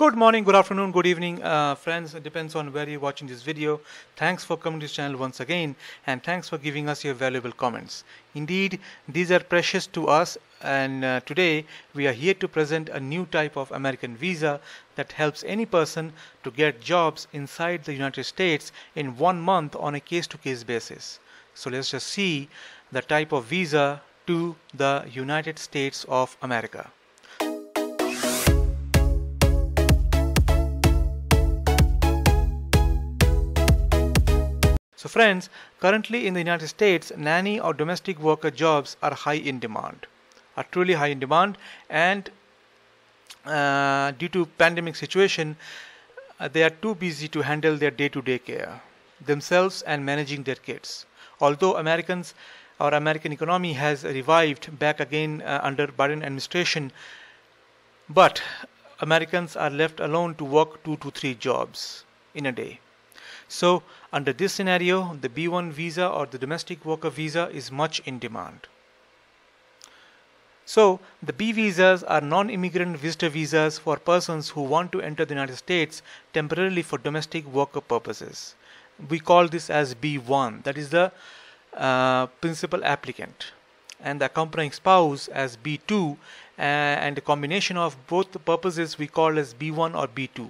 Good morning, good afternoon, good evening, uh, friends. It depends on where you're watching this video. Thanks for coming to this channel once again, and thanks for giving us your valuable comments. Indeed, these are precious to us, and uh, today we are here to present a new type of American visa that helps any person to get jobs inside the United States in one month on a case to case basis. So let's just see the type of visa to the United States of America. So, friends, currently in the United States, nanny or domestic worker jobs are high in demand, are truly high in demand, and uh, due to pandemic situation, uh, they are too busy to handle their day-to-day care themselves and managing their kids. Although Americans, our American economy has revived back again uh, under Biden administration, but Americans are left alone to work two to three jobs in a day. So under this scenario, the B1 visa or the domestic worker visa is much in demand. So the B visas are non-immigrant visitor visas for persons who want to enter the United States temporarily for domestic worker purposes. We call this as B1, that is the uh, principal applicant and the accompanying spouse as B2 uh, and a combination of both purposes we call as B1 or B2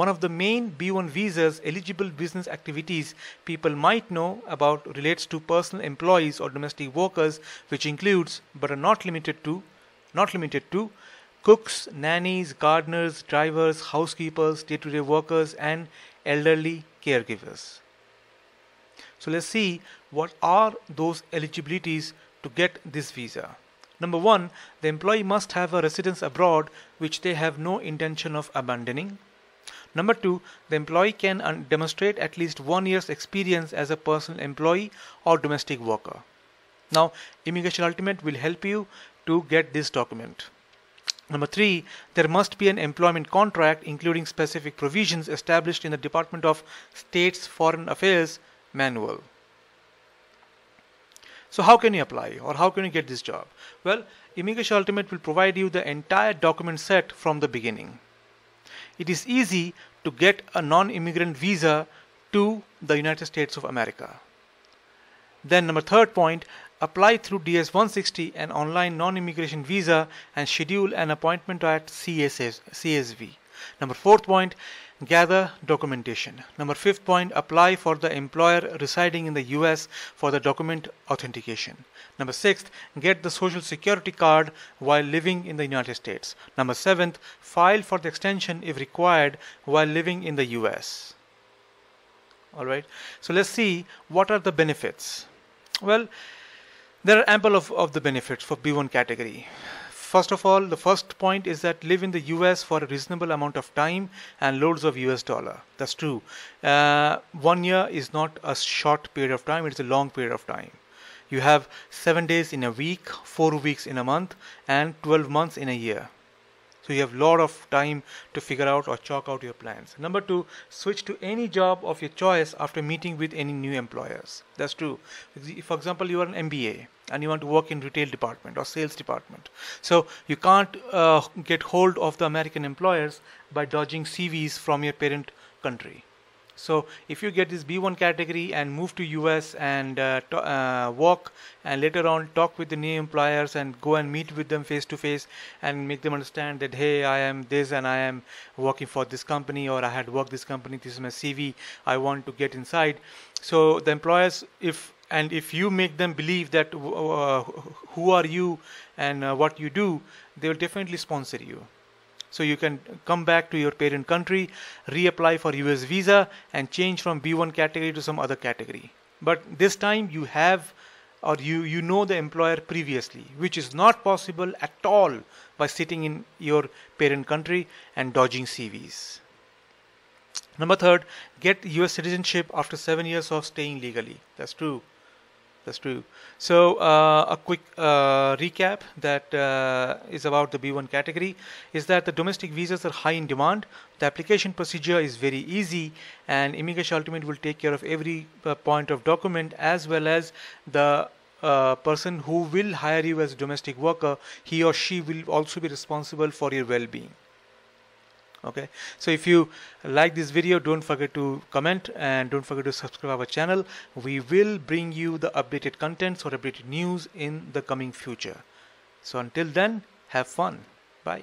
one of the main B1 visas eligible business activities people might know about relates to personal employees or domestic workers which includes but are not limited to not limited to cooks, nannies, gardeners, drivers, housekeepers, day-to-day workers and elderly caregivers. So let's see what are those eligibilities to get this visa. Number one, the employee must have a residence abroad which they have no intention of abandoning. Number two, the employee can demonstrate at least one year's experience as a personal employee or domestic worker. Now, Immigration Ultimate will help you to get this document. Number three, there must be an employment contract including specific provisions established in the Department of State's Foreign Affairs manual. So, how can you apply or how can you get this job? Well, Immigration Ultimate will provide you the entire document set from the beginning it is easy to get a non-immigrant visa to the United States of America. Then number third point, apply through DS-160 an online non-immigration visa and schedule an appointment at CSS, CSV. Number fourth point, Gather documentation. Number fifth point, apply for the employer residing in the US for the document authentication. Number sixth, get the social security card while living in the United States. Number seventh, file for the extension if required while living in the US. All right, so let's see what are the benefits. Well, there are ample of, of the benefits for B1 category. First of all, the first point is that live in the US for a reasonable amount of time and loads of US dollar. That's true. Uh, one year is not a short period of time, it's a long period of time. You have seven days in a week, four weeks in a month, and 12 months in a year. So you have a lot of time to figure out or chalk out your plans. Number two, switch to any job of your choice after meeting with any new employers. That's true. For example, you are an MBA and you want to work in retail department or sales department. So you can't uh, get hold of the American employers by dodging CVs from your parent country. So if you get this B1 category and move to US and uh, uh, walk and later on talk with the new employers and go and meet with them face to face and make them understand that hey I am this and I am working for this company or I had worked this company this is my CV I want to get inside. So the employers if and if you make them believe that uh, who are you and uh, what you do they will definitely sponsor you so you can come back to your parent country, reapply for US visa, and change from B1 category to some other category. But this time you have or you, you know the employer previously, which is not possible at all by sitting in your parent country and dodging CVs. Number third, get US citizenship after seven years of staying legally. That's true. That's true. So uh, a quick uh, recap that uh, is about the B1 category is that the domestic visas are high in demand. The application procedure is very easy and Immigration Ultimate will take care of every uh, point of document as well as the uh, person who will hire you as domestic worker. He or she will also be responsible for your well-being okay so if you like this video don't forget to comment and don't forget to subscribe our channel we will bring you the updated contents or updated news in the coming future so until then have fun bye